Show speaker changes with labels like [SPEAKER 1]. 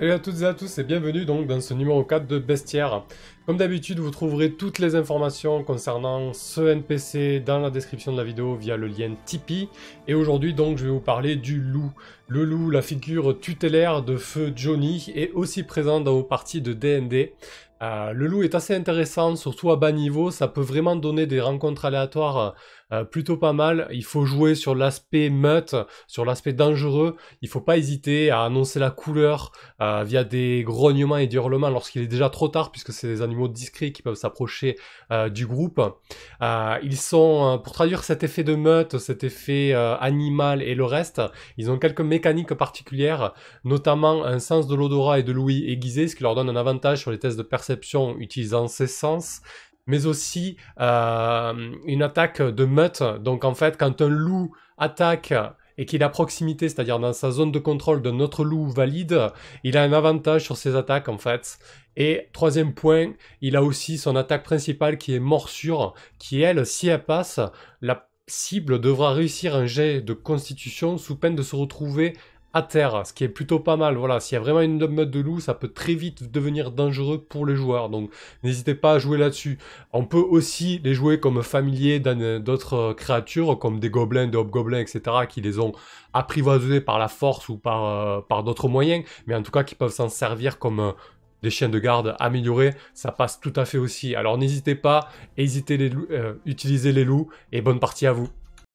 [SPEAKER 1] Salut eh à toutes et à tous et bienvenue donc dans ce numéro 4 de Bestiaire. Comme d'habitude, vous trouverez toutes les informations concernant ce NPC dans la description de la vidéo via le lien Tipeee. Et aujourd'hui donc, je vais vous parler du loup. Le loup, la figure tutélaire de feu Johnny, est aussi présent dans vos parties de D&D. Euh, le loup est assez intéressant, surtout à bas niveau, ça peut vraiment donner des rencontres aléatoires euh, plutôt pas mal. Il faut jouer sur l'aspect meute, sur l'aspect dangereux. Il ne faut pas hésiter à annoncer la couleur euh, via des grognements et des hurlements lorsqu'il est déjà trop tard, puisque c'est des animaux discrets qui peuvent s'approcher euh, du groupe. ils sont, pour traduire cet effet de meute, cet effet animal et le reste, ils ont quelques mécaniques particulières, notamment un sens de l'odorat et de l'ouïe aiguisé, ce qui leur donne un avantage sur les tests de perception utilisant ces sens mais aussi euh, une attaque de meute. Donc en fait, quand un loup attaque et qu'il est à proximité, c'est-à-dire dans sa zone de contrôle d'un autre loup valide, il a un avantage sur ses attaques en fait. Et troisième point, il a aussi son attaque principale qui est morsure, qui elle, si elle passe, la cible devra réussir un jet de constitution sous peine de se retrouver à terre, ce qui est plutôt pas mal. Voilà, s'il y a vraiment une mode de loup, ça peut très vite devenir dangereux pour les joueurs. Donc n'hésitez pas à jouer là-dessus. On peut aussi les jouer comme familiers euh, d'autres euh, créatures, comme des gobelins, des hobgoblins, etc., qui les ont apprivoisés par la force ou euh, par, d'autres moyens, mais en tout cas qui peuvent s'en servir comme des chiens de garde améliorés, ça passe tout à fait aussi. Alors n'hésitez pas, hésitez les utilisez les loups et bonne partie à vous.